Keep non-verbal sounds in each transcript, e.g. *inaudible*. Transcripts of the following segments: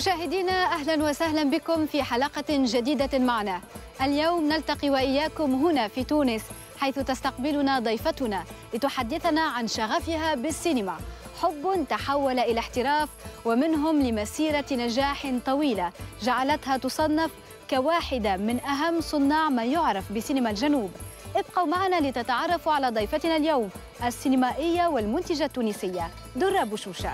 مشاهدينا اهلا وسهلا بكم في حلقه جديده معنا اليوم نلتقي واياكم هنا في تونس حيث تستقبلنا ضيفتنا لتحدثنا عن شغفها بالسينما حب تحول الى احتراف ومنهم لمسيره نجاح طويله جعلتها تصنف كواحده من اهم صناع ما يعرف بسينما الجنوب ابقوا معنا لتتعرفوا على ضيفتنا اليوم السينمائيه والمنتجه التونسيه دره بوشوشه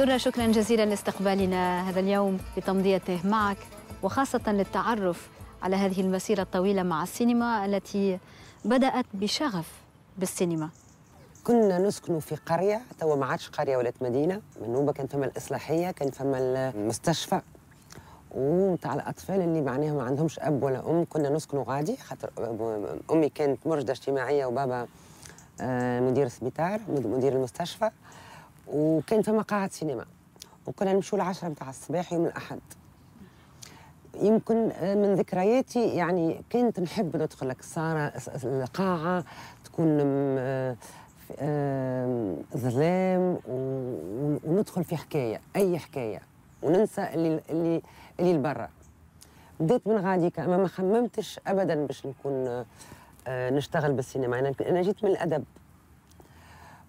درة شكرا جزيلا لاستقبالنا هذا اليوم بتمضيته معك وخاصة للتعرف على هذه المسيرة الطويلة مع السينما التي بدأت بشغف بالسينما كنا نسكن في قرية توا ما عادش قرية ولا مدينة من نوبة كان فما الإصلاحية كان فما المستشفى ومتاع الاطفال اللي معناها ما عندهمش اب ولا ام كنا نسكنوا غادي خاطر امي كانت مرشده اجتماعيه وبابا آه، مدير السبيطار مدير المستشفى وكان فما قاعه سينما وكنا نمشوا العشرة متاع الصباح يوم الأحد يمكن من ذكرياتي يعني كنت نحب ندخل لك سارة القاعة تكون آه، ظلام وندخل في حكاية أي حكاية وننسى اللي اللي اللي لبرا بديت من غادي اما ما خممتش أبدا باش نكون آه، نشتغل بالسينما أنا جيت من الأدب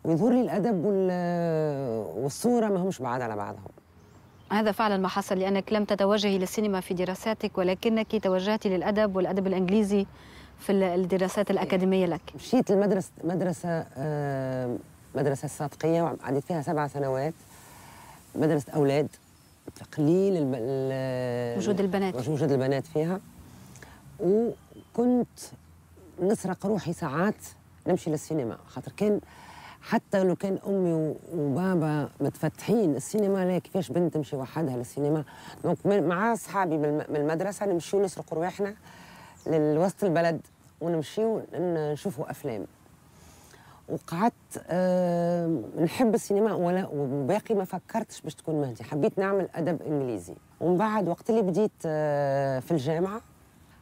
ويظهر لي الادب والصوره ما همش بعاد على بعضهم هذا فعلا ما حصل لانك لم تتوجهي للسينما في دراساتك ولكنك توجهتي للادب والادب الانجليزي في الدراسات الاكاديميه لك مشيت المدرسة مدرسه آه، مدرسه الصادقيه وعدت فيها سبع سنوات مدرسه اولاد تقليل الب... ال... وجود البنات وجود البنات فيها وكنت نسرق روحي ساعات نمشي للسينما خاطر كان حتى لو كان امي وبابا متفتحين السينما لا كيفاش بنت تمشي وحدها للسينما دونك مع اصحابي من المدرسه نمشيو نسرقوا رواحنا لوسط البلد ونمشيو نشوفوا افلام وقعدت أه نحب السينما ولا وباقي ما فكرتش باش تكون مهدي حبيت نعمل ادب انجليزي ومن بعد وقت اللي بديت أه في الجامعه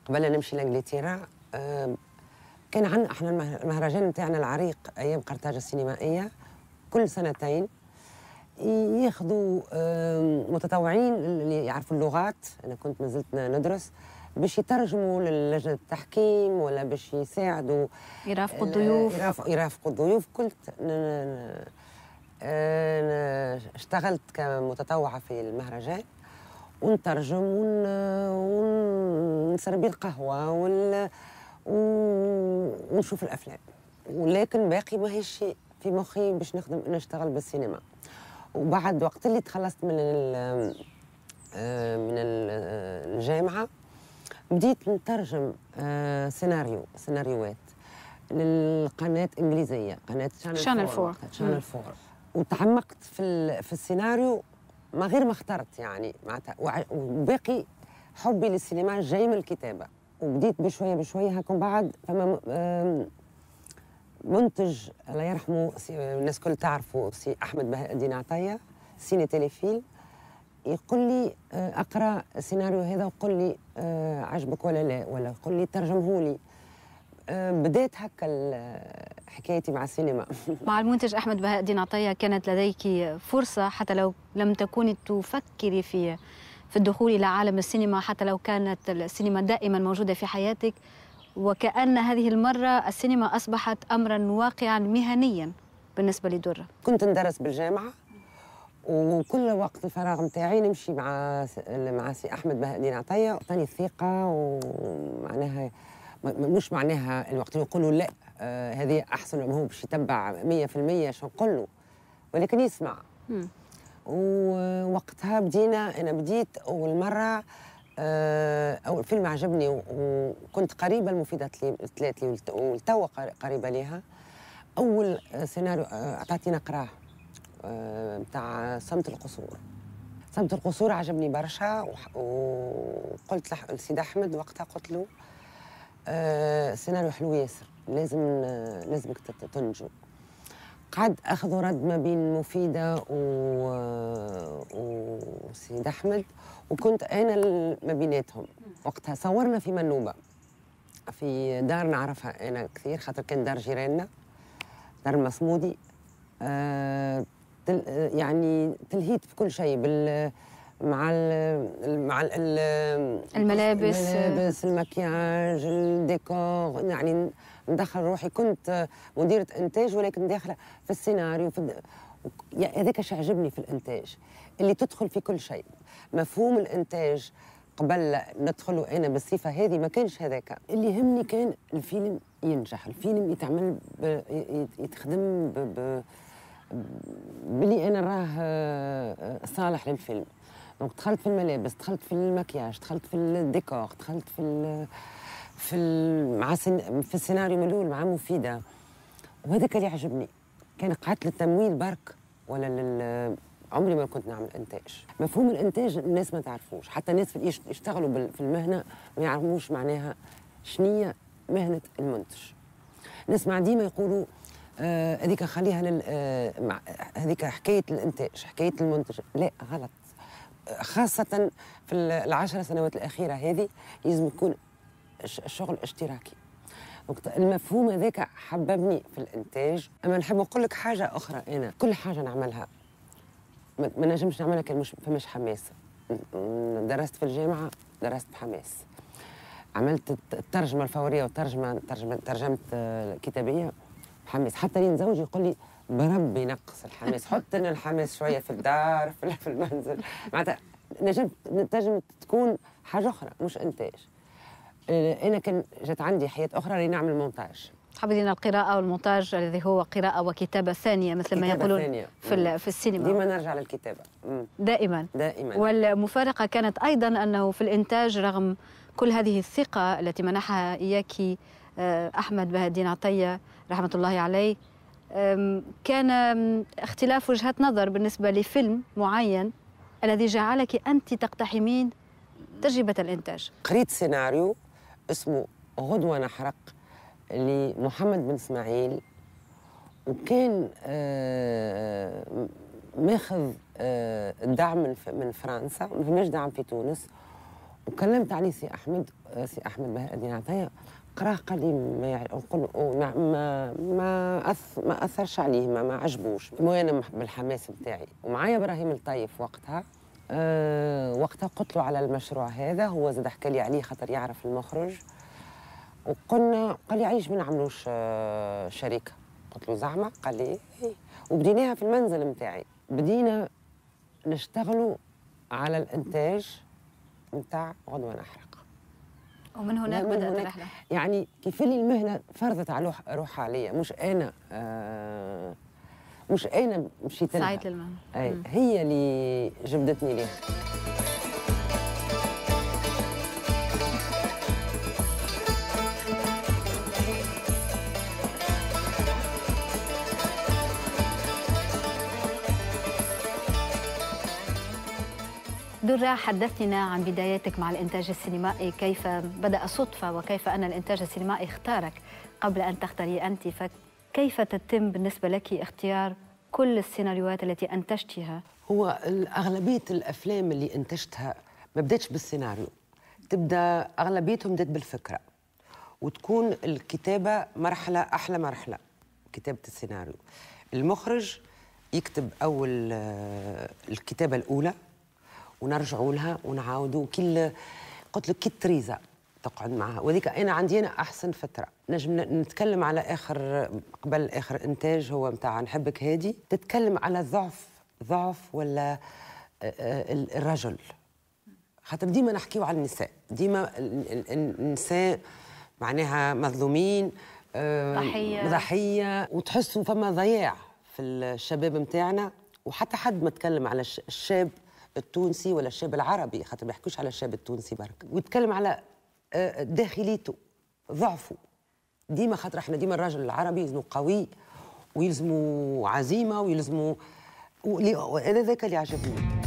قبل نمشي لانجلترا أه كان عندنا احنا المهرجان نتاعنا العريق ايام قرطاجه السينمائيه كل سنتين ياخذوا متطوعين اللي يعرفوا اللغات انا كنت ما زلت ندرس باش يترجموا للجنه التحكيم ولا باش يساعدوا يرافقوا آه، الضيوف يرافقوا الضيوف كنت انا آه، اشتغلت كمتطوعه في المهرجان ونترجم ونسربي القهوه وال ونشوف الافلام ولكن باقي ما هيش في مخي باش نخدم نشتغل بالسينما وبعد وقت اللي تخلصت من آه، من آه، الجامعه بديت نترجم آه، سيناريو سيناريوهات للقناه الانجليزيه قناه شانل فور شانل فور وتعمقت في في السيناريو ما غير ما اخترت يعني معناتها وباقي حبي للسينما جاي من الكتابه وبديت بشويه بشويه هكم بعد فما منتج الله يرحمه الناس الكل تعرفه سي احمد بهاء الدين عطيه سيني تيليفيل يقول لي آه، اقرا السيناريو هذا وقول لي آه، عجبك ولا لا ولا قول لي ترجمه لي آه، بدات هكا حكايتي مع السينما *laughs* مع المنتج احمد بهاء الدين عطيه كانت لديك فرصه حتى لو لم تكوني تفكري في في الدخول إلى عالم السينما حتى لو كانت السينما دائما موجودة في حياتك وكأن هذه المرة السينما أصبحت أمرا واقعا مهنيا بالنسبة لدرة كنت ندرس بالجامعة وكل وقت الفراغ نتاعي نمشي مع مع سي احمد بهاء الدين عطيه اعطاني الثقه ومعناها مش معناها الوقت اللي نقول لا آه هذه احسن ما هو باش يتبع 100% شنو نقول له ولكن يسمع ووقتها بدينا انا بديت اول مره آه، اول فيلم عجبني وكنت قريبه لمفيده ثلاثي ولتوا قريبه ليها اول سيناريو آه، اعطتني نقراه آه، بتاع صمت القصور صمت القصور عجبني برشا وقلت لسيد احمد وقتها قلت له سيناريو حلو ياسر لازم لازمك تنجو قعد اخذوا ما بين مفيده و... وسيد احمد وكنت انا ما بيناتهم وقتها صورنا في منوبه في دار نعرفها انا كثير خاطر كان دار جيراننا دار المصمودي آه تل... يعني تلهيت بكل شيء بال مع الـ مع الـ الملابس الملابس المكياج الديكور يعني ندخل روحي كنت مديرة إنتاج ولكن داخلة في السيناريو في هذاك الشيء عجبني في الإنتاج اللي تدخل في كل شيء مفهوم الإنتاج قبل ندخله أنا بالصفة هذه ما كانش هذاك اللي يهمني كان الفيلم ينجح الفيلم يتعمل ب... يتخدم ب... ب... بلي أنا راه آه، صالح للفيلم دونك دخلت في الملابس دخلت في المكياج دخلت في الديكور دخلت في الـ في الـ مع سن... في السيناريو من الاول مع مفيده وهذاك اللي عجبني كان قعدت للتمويل برك ولا لل عمري ما كنت نعمل انتاج مفهوم الانتاج الناس ما تعرفوش حتى الناس اللي يشتغلوا في المهنه ما يعرفوش معناها شنية مهنه المنتج نسمع ديما يقولوا آه، هذيك آه خليها لل آه، هذيك حكايه الانتاج حكايه المنتج لا غلط خاصة في العشر سنوات الأخيرة هذه لازم يكون الشغل اشتراكي المفهوم هذاك حببني في الانتاج اما نحب نقول لك حاجه اخرى انا كل حاجه نعملها ما نجمش نعملها كان مش فماش حماس درست في الجامعه درست بحماس عملت الترجمه الفوريه وترجمه ترجمه ترجمت كتابيه بحماس حتى لين زوجي يقول لي بربي نقص الحماس حط لنا الحماس شويه في الدار في المنزل معناتها نجم تنجم تكون حاجه اخرى مش انتاج آه، انا كان جات عندي حياه اخرى لنعمل مونتاج حبذين القراءة والمونتاج الذي هو قراءة وكتابة ثانية مثل ما يقولون ثانية. في, في السينما ديما نرجع للكتابة دائما دائما والمفارقة كانت أيضا أنه في الإنتاج رغم كل هذه الثقة التي منحها إياك آه، أحمد بهدين عطية رحمة الله عليه كان اختلاف وجهات نظر بالنسبة لفيلم معين الذي جعلك أنت تقتحمين تجربة الإنتاج قريت سيناريو اسمه غدوة نحرق لمحمد بن إسماعيل وكان أه، ماخذ أه، الدعم دعم من, فرنسا ما دعم في تونس وكلمت عليه سي احمد أه، سي احمد بهاء الدين عطيه قراه قديم ما نقول ما ما أث ما اثرش عليه ما, ما عجبوش المهم انا بالحماس بتاعي ومعايا ابراهيم الطيف وقتها أه وقتها قلت له على المشروع هذا هو زاد حكى لي عليه خاطر يعرف المخرج وقلنا قال لي عيش ما نعملوش آه، شركه قلت له زعما قال لي إيه. وبديناها في المنزل نتاعي بدينا نشتغلوا على الانتاج نتاع غدوه نحرق ومن هناك بدأت الرحلة يعني كيف لي المهنة فرضت على روحها عليا مش أنا آه مش أنا مشيت لها سعيت للمهنة هي اللي جبدتني ليها دورا حدثتنا عن بداياتك مع الإنتاج السينمائي كيف بدأ صدفة وكيف أن الإنتاج السينمائي اختارك قبل أن تختاري أنت فكيف تتم بالنسبة لك اختيار كل السيناريوهات التي أنتجتها هو أغلبية الأفلام اللي أنتجتها ما بدأتش بالسيناريو تبدأ أغلبيتهم بدأت بالفكرة وتكون الكتابة مرحلة أحلى مرحلة كتابة السيناريو المخرج يكتب أول آه، الكتابة الأولى ونرجعوا لها ونعاودوا كل قلت لك كي تريزا تقعد معها وذيك انا عندي انا احسن فتره نجم نتكلم على اخر قبل اخر انتاج هو نتاع نحبك هادي تتكلم على ضعف ضعف ولا آه، آه، الرجل خاطر ديما نحكيو على النساء ديما النساء معناها مظلومين آه، ضحيه ضحيه وتحسوا فما ضياع في الشباب نتاعنا وحتى حد ما تكلم على الشاب التونسي ولا الشاب العربي خاطر ما يحكوش على الشاب التونسي برك ويتكلم على آه، داخليته ضعفه ديما خاطر احنا ديما الراجل العربي يلزمه قوي ويلزمه عزيمه ويلزمه انا ذاك اللي عجبني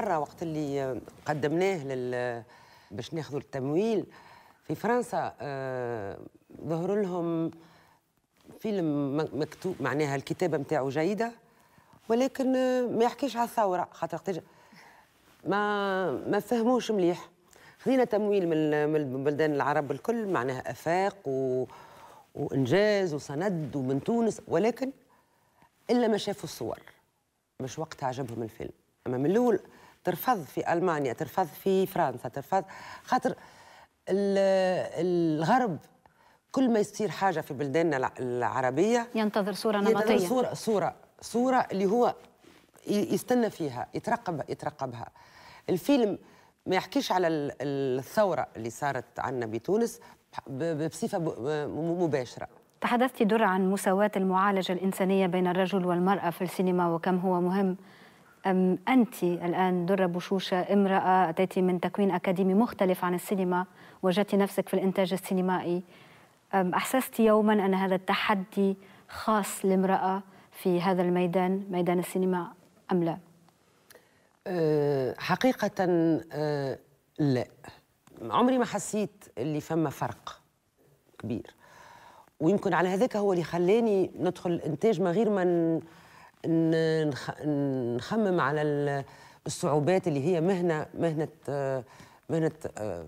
مره وقت اللي قدمناه لل باش ناخذوا التمويل في فرنسا آه ظهر لهم فيلم مكتوب معناها الكتابه نتاعو جيده ولكن ما يحكيش على الثوره خاطر ما ما فهموش مليح خذينا تمويل من البلدان العرب الكل معناها افاق و... وانجاز وسند ومن تونس ولكن الا ما شافوا الصور مش وقتها عجبهم الفيلم اما من الاول ترفض في المانيا ترفض في فرنسا ترفض خاطر الغرب كل ما يصير حاجه في بلداننا العربيه ينتظر صوره نمطيه ينتظر صوره صوره صوره اللي هو يستنى فيها يترقب يترقبها الفيلم ما يحكيش على الثوره اللي صارت عندنا بتونس بصفه مباشره تحدثت در عن مساواة المعالجة الإنسانية بين الرجل والمرأة في السينما وكم هو مهم أنت الآن درة بشوشة امرأة أتيت من تكوين أكاديمي مختلف عن السينما وجدت نفسك في الإنتاج السينمائي أحسست يوما أن هذا التحدي خاص لامرأة في هذا الميدان ميدان السينما أم لا؟ أه، حقيقة أه، لا عمري ما حسيت اللي فما فرق كبير ويمكن على هذاك هو اللي خلاني ندخل الانتاج من غير ما نخمم على الصعوبات اللي هي مهنه مهنه مهنه آه،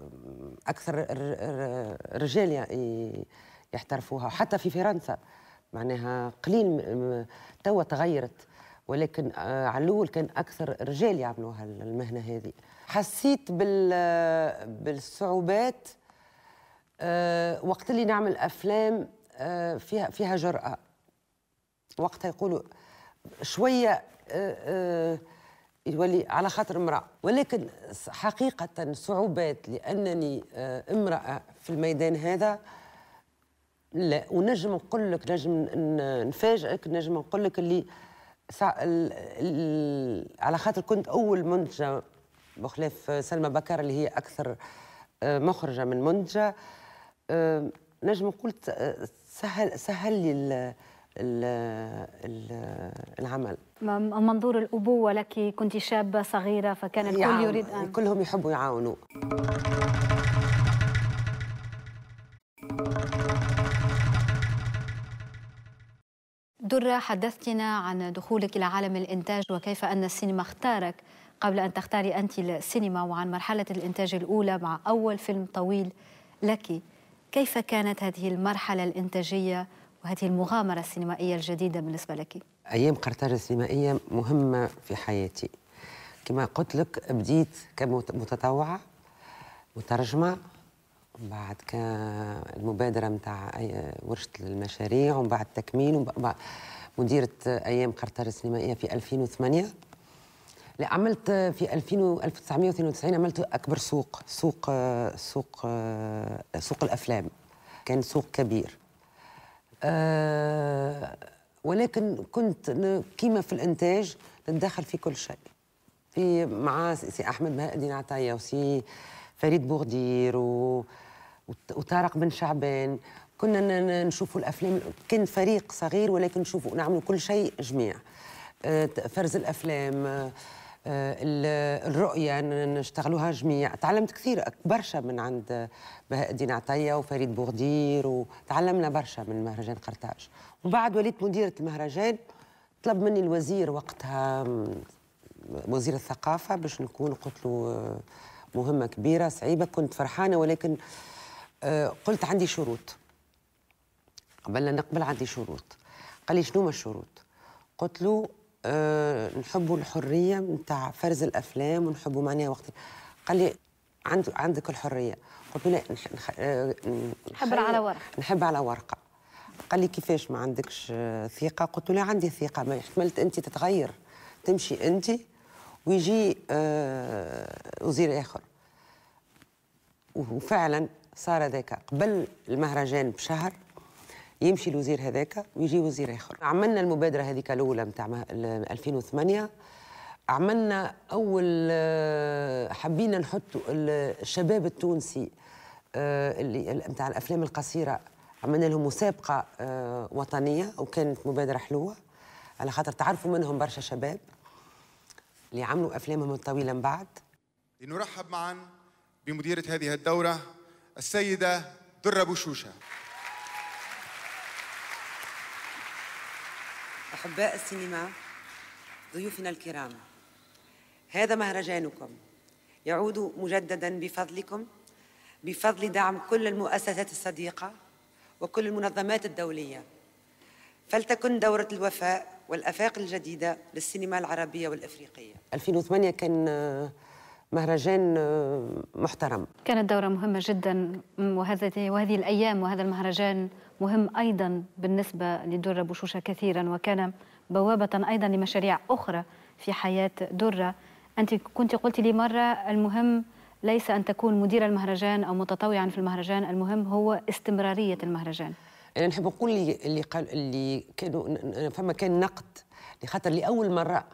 اكثر الرجال يحترفوها حتى في فرنسا معناها قليل توا تغيرت ولكن آه، على الاول كان اكثر الرجال يعملوها المهنه هذه حسيت بال بالصعوبات آه، وقت اللي نعمل افلام فيها فيها جراه وقتها يقولوا شويه آه، آه، يولي على خاطر امراه ولكن حقيقه صعوبات لانني آه، امراه في الميدان هذا لا ونجم نقول لك نجم نفاجئك نجم نقول لك اللي على خاطر كنت اول منتجه بخلاف سلمى بكر اللي هي اكثر مخرجه من منتجه نجم نقول سهل سهل لي العمل منظور الأبوة لك كنت شابة صغيرة فكان الكل يريد أن كلهم يحبوا يعاونوا درة حدثتنا عن دخولك إلى عالم الإنتاج وكيف أن السينما اختارك قبل أن تختاري أنت السينما وعن مرحلة الإنتاج الأولى مع أول فيلم طويل لك كيف كانت هذه المرحلة الإنتاجية وهذه المغامرة السينمائية الجديدة بالنسبة لك أيام قرطاج السينمائية مهمة في حياتي كما قلت لك بديت كمتطوعة مترجمة ومن بعد كالمبادرة متاع ورشة المشاريع ومن بعد تكميل مديرة أيام قرطاج السينمائية في 2008 لا عملت في 2000 1992 عملت أكبر سوق سوق سوق سوق الأفلام كان سوق كبير آه، ولكن كنت كيما في الانتاج نتدخل في كل شيء في مع سي احمد بهاء الدين عطيه وسي فريد بوغدير و... وطارق بن شعبان كنا نشوفوا الافلام كان فريق صغير ولكن نشوفوا نعملوا كل شيء جميع آه، فرز الافلام آه، الرؤية نشتغلوها جميع تعلمت كثير برشا من عند بهاء الدين عطية وفريد بوغدير وتعلمنا برشا من مهرجان قرطاج وبعد بعد وليت مديرة المهرجان طلب مني الوزير وقتها وزير الثقافة باش نكون قلت له آه، مهمة كبيرة صعيبة كنت فرحانة ولكن آه، قلت عندي شروط قبل نقبل عندي شروط قال لي شنو ما الشروط قلت له آه، نحبوا الحريه نتاع فرز الافلام ونحبوا معناها وقت قال لي عند عندك الحريه قلت له لا نح... نح... آه، نحب على ورقه نحب على ورقه قال لي كيفاش ما عندكش آه، ثقه قلت له عندي ثقه ما احتملت انت تتغير تمشي انت ويجي أه وزير اخر وفعلا صار ذاك قبل المهرجان بشهر يمشي الوزير هذاك ويجي وزير اخر عملنا المبادره هذيك الاولى نتاع 2008 عملنا اول آه، حبينا نحطوا الشباب التونسي آه، اللي نتاع الافلام القصيره عملنا لهم مسابقه آه، وطنيه وكانت مبادره حلوه على خاطر تعرفوا منهم برشا شباب اللي عملوا افلامهم الطويله من بعد لنرحب معا بمديره هذه الدوره السيده دره بوشوشه أحباء السينما ضيوفنا الكرام هذا مهرجانكم يعود مجددا بفضلكم بفضل دعم كل المؤسسات الصديقة وكل المنظمات الدولية فلتكن دورة الوفاء والأفاق الجديدة للسينما العربية والإفريقية 2008 كان آه، مهرجان آه، محترم كانت دورة مهمة جدا وهذه وهذه الأيام وهذا المهرجان مهم أيضا بالنسبة لدرة بشوشة كثيرا وكان بوابة أيضا لمشاريع أخرى في حياة درة أنت كنت قلت لي مرة المهم ليس أن تكون مدير المهرجان أو متطوعا في المهرجان المهم هو استمرارية المهرجان أنا نحب نقول اللي قال اللي كانوا فما كان نقد لخاطر لأول مرة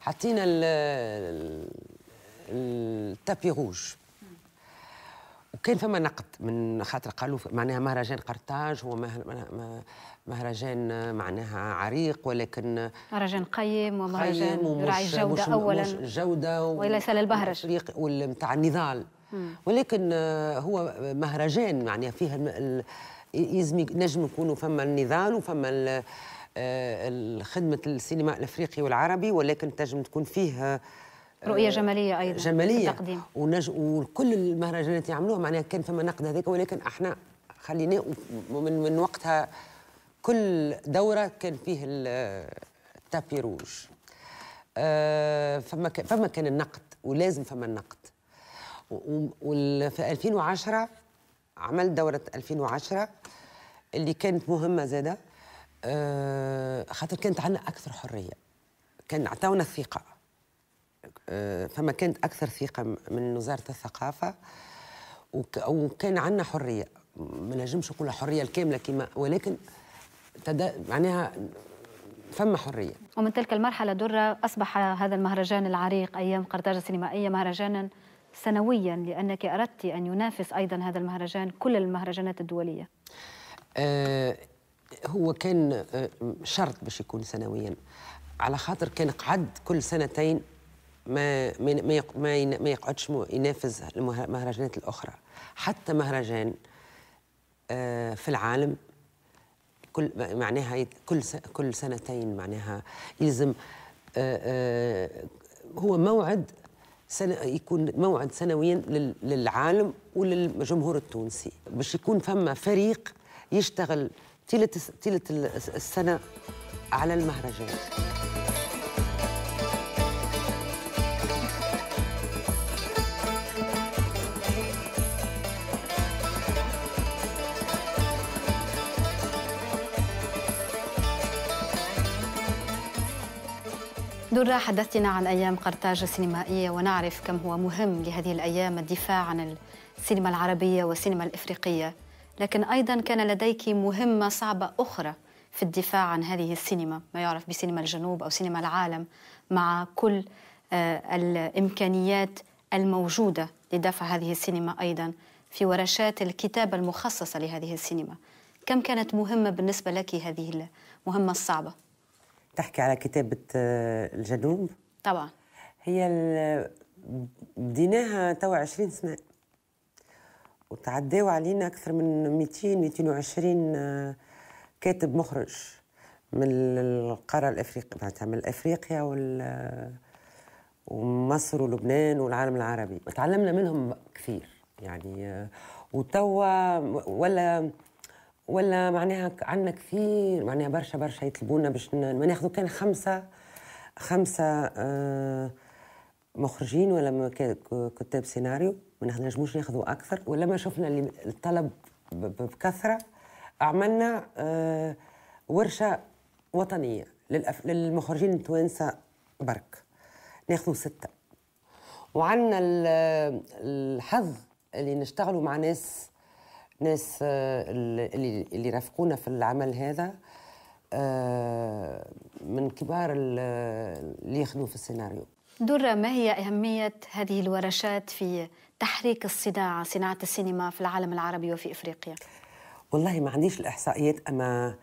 حطينا التابي روج وكان فما نقد من خاطر قالوا معناها مهرجان قرطاج هو مهرجان معناها عريق ولكن مهرجان قيم ومهرجان راعي الجوده اولا الجوده وليس للبهرج نتاع النضال ولكن آه، هو مهرجان معناها فيه يلزم نجم يكونوا فما النضال وفما آه، خدمه السينما الافريقي والعربي ولكن تنجم تكون فيه رؤيه آه، جماليه ايضا جماليه ونج... وكل المهرجانات يعملوها معناها كان فما نقد هذاك ولكن احنا خليناه من من وقتها كل دوره كان فيه التابي روج آه، فما ك... فما كان النقد ولازم فما النقد وفي و... 2010 عملت دوره 2010 اللي كانت مهمه زاده آه، خاطر كانت عندنا اكثر حريه كان عطاونا الثقه آه، فما كانت أكثر ثقة من وزارة الثقافة وكان عندنا حرية ما نجمش نقول الحرية الكاملة كما ولكن تدا معناها فما حرية ومن تلك المرحلة درة أصبح هذا المهرجان العريق أيام قرطاج السينمائية مهرجانا سنويا لأنك أردت أن ينافس أيضا هذا المهرجان كل المهرجانات الدولية آه هو كان آه، شرط باش يكون سنويا على خاطر كان قعد كل سنتين ما ما ما, ما يقعدش ينافس المهرجانات الاخرى حتى مهرجان آه، في العالم كل معناها كل كل سنتين معناها يلزم آه، آه، هو موعد سنة يكون موعد سنويا للعالم وللجمهور التونسي باش يكون فما فريق يشتغل طيله السنه على المهرجان دورا حدثتنا عن أيام قرطاج السينمائية ونعرف كم هو مهم لهذه الأيام الدفاع عن السينما العربية والسينما الإفريقية لكن أيضا كان لديك مهمة صعبة أخرى في الدفاع عن هذه السينما ما يعرف بسينما الجنوب أو سينما العالم مع كل آه، الإمكانيات الموجودة لدفع هذه السينما أيضا في ورشات الكتابة المخصصة لهذه السينما كم كانت مهمة بالنسبة لك هذه المهمة الصعبة؟ تحكي على كتابة آه، الجنوب طبعا هي بديناها توا 20 سنة وتعداو علينا أكثر من 200 220 آه، كاتب مخرج من القارة الأفريقية معناتها من أفريقيا وال آه، ومصر ولبنان والعالم العربي وتعلمنا منهم كثير يعني وتوا ولا ولا معناها عندنا كثير معناها برشا برشا يطلبونا باش ناخذوا كان خمسه خمسه آه، مخرجين ولا كتاب سيناريو ما نجموش ناخذوا اكثر ولما شفنا اللي الطلب بكثره عملنا آه، ورشه وطنيه للمخرجين التوانسه برك ناخذوا سته وعندنا آه، الحظ اللي نشتغلوا مع ناس ناس آه، اللي, اللي رافقونا في العمل هذا آه، من كبار اللي يخدموا في السيناريو درة ما هي أهمية هذه الورشات في تحريك الصناعة صناعة السينما في العالم العربي وفي إفريقيا والله ما عنديش الإحصائيات أما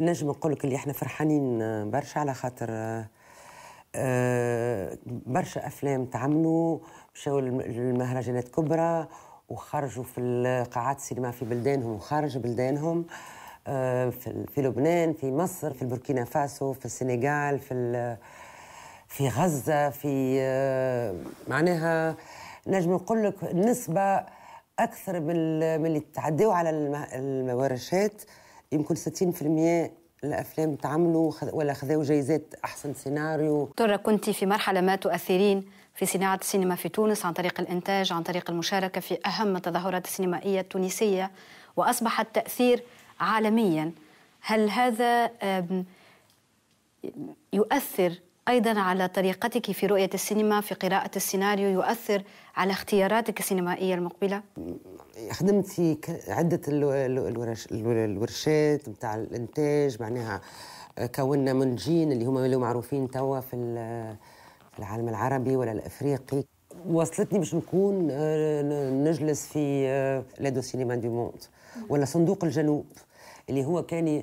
نجم نقول لك اللي احنا فرحانين آه، برشا على خاطر برشا أفلام تعملوا مشاو المهرجانات كبرى وخرجوا في القاعات السينما في بلدانهم وخارج بلدانهم آه، في لبنان في مصر في البوركينا فاسو في السنغال في في غزة في آه، معناها نجم نقول لك نسبة أكثر من اللي تعدوا على الورشات يمكن 60% الأفلام تعملوا ولا خذوا جايزات أحسن سيناريو ترى كنت في مرحلة ما تؤثرين في صناعة السينما في تونس عن طريق الإنتاج عن طريق المشاركة في أهم التظاهرات السينمائية التونسية وأصبح التأثير عالميا هل هذا يؤثر أيضا على طريقتك في رؤية السينما في قراءة السيناريو يؤثر على اختياراتك السينمائية المقبلة؟ خدمت في عدة الورشات متاع الإنتاج معناها آه، كونا منجين اللي هما اللي معروفين توا في العالم العربي ولا الافريقي وصلتني باش نكون آه، نجلس في آه، لادو سينما دي موند ولا صندوق الجنوب اللي هو كان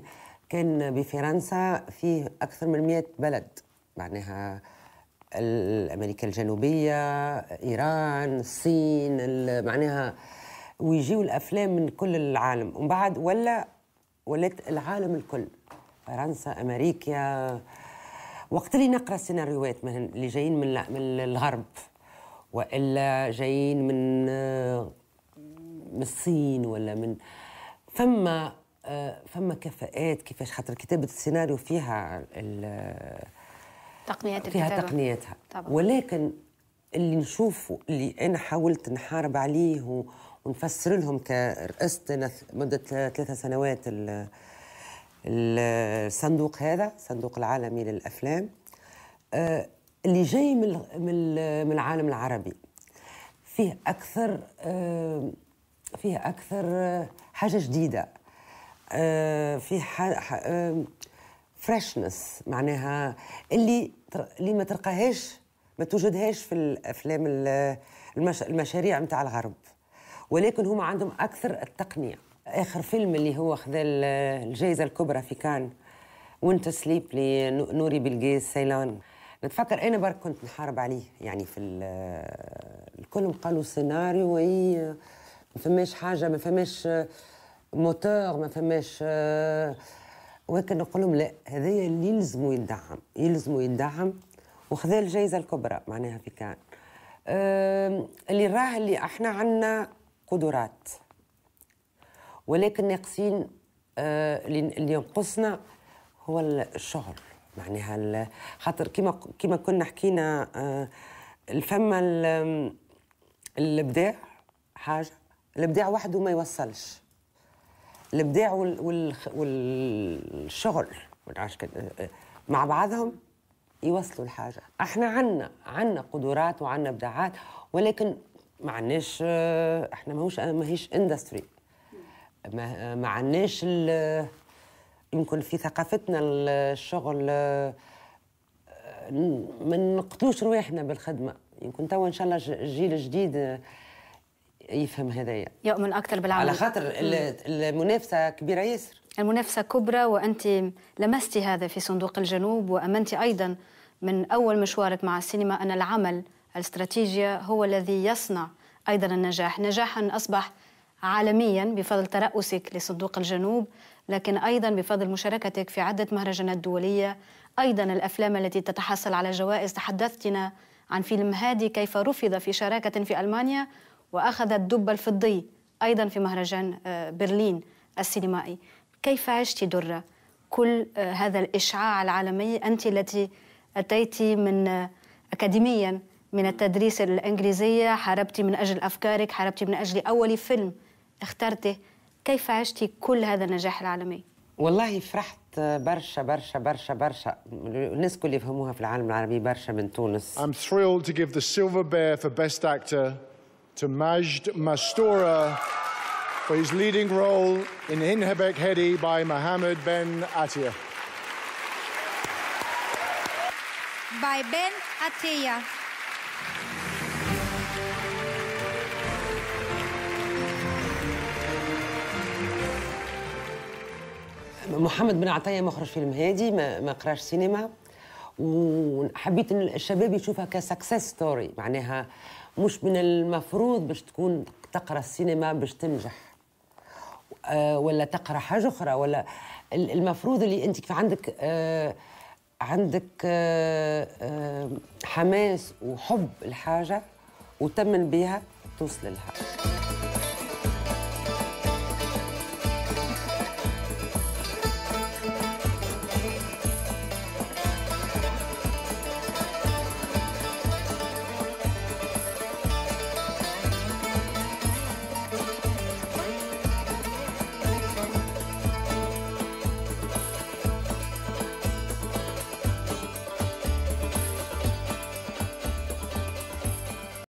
كان بفرنسا فيه اكثر من 100 بلد معناها الامريكا الجنوبيه ايران الصين معناها ويجيو الافلام من كل العالم ومن بعد ولا ولات العالم الكل فرنسا امريكا وقت اللي نقرا السيناريوهات اللي جايين من من الغرب والا جايين من آه، من الصين ولا من فما آه، فما كفاءات كيفاش خاطر كتابه السيناريو فيها تقنيات فيها الكتابة. تقنياتها طبعا. ولكن اللي نشوفه اللي انا حاولت نحارب عليه ونفسر لهم كرئيس مدة ثلاثة سنوات الصندوق هذا الصندوق العالمي للافلام آه، اللي جاي من من العالم العربي فيه اكثر آه، فيه اكثر آه، حاجه جديده فيه فريشنس معناها اللي اللي ما تلقاهاش ما توجدهاش في الافلام المشاريع نتاع الغرب ولكن هما عندهم اكثر التقنيه اخر فيلم اللي هو خذا الجائزه الكبرى في كان وانت سليب لنوري بلقيس سيلان نتفكر انا برك كنت نحارب عليه يعني في الكل قالوا سيناريو وي ما فماش حاجه ما فماش موتور ما فماش ولكن نقول لهم لا هذايا اللي يلزموا يدعم يلزموا يدعم وخذا الجائزه الكبرى معناها في كان اللي راه اللي احنا عندنا قدرات ولكن ناقصين آه، اللي ينقصنا هو الشغل معناها خاطر كيما كيما كنا حكينا آه، الفم الابداع حاجه الابداع وحده ما يوصلش الابداع والشغل آه، مع بعضهم يوصلوا الحاجة احنا عنا عنا قدرات وعنا ابداعات ولكن ما عناش احنا ماهوش ماهيش اندستري ما, ما عندناش يمكن في ثقافتنا الشغل ما نقتلوش رواحنا بالخدمه يمكن توا ان شاء الله الجيل الجديد يفهم هذايا يؤمن اكثر بالعمل على خاطر المنافسه كبيره ياسر المنافسه كبرى وانت لمستي هذا في صندوق الجنوب وامنت ايضا من اول مشوارك مع السينما ان العمل الاستراتيجيه هو الذي يصنع ايضا النجاح نجاحا اصبح عالميا بفضل ترأسك لصندوق الجنوب لكن أيضا بفضل مشاركتك في عدة مهرجانات دولية أيضا الأفلام التي تتحصل على جوائز تحدثتنا عن فيلم هادي كيف رفض في شراكة في ألمانيا وأخذ الدب الفضي أيضا في مهرجان آه، برلين السينمائي كيف عشت درة كل آه، هذا الإشعاع العالمي أنت التي أتيت من آه، أكاديميا من التدريس الإنجليزية حاربت من أجل أفكارك حاربت من أجل أول فيلم اخترته كيف عشتي كل هذا النجاح العالمي؟ والله فرحت برشا برشا برشا برشا الناس كل يفهموها في العالم العربي برشا من تونس I'm thrilled to give the silver bear for best actor to Majd Mastura for his leading role in Inhebek Hedi by Mohammed Ben Attia. By Ben Attia. محمد بن عطيه مخرج فيلم هادي ما, ما قراش سينما وحبيت ان الشباب يشوفها كسكسس ستوري معناها مش من المفروض باش تكون تقرا السينما باش تنجح أه ولا تقرا حاجه اخرى ولا المفروض اللي انت كيف عندك أه عندك أه, آه، حماس وحب الحاجه وتمن بها توصل لها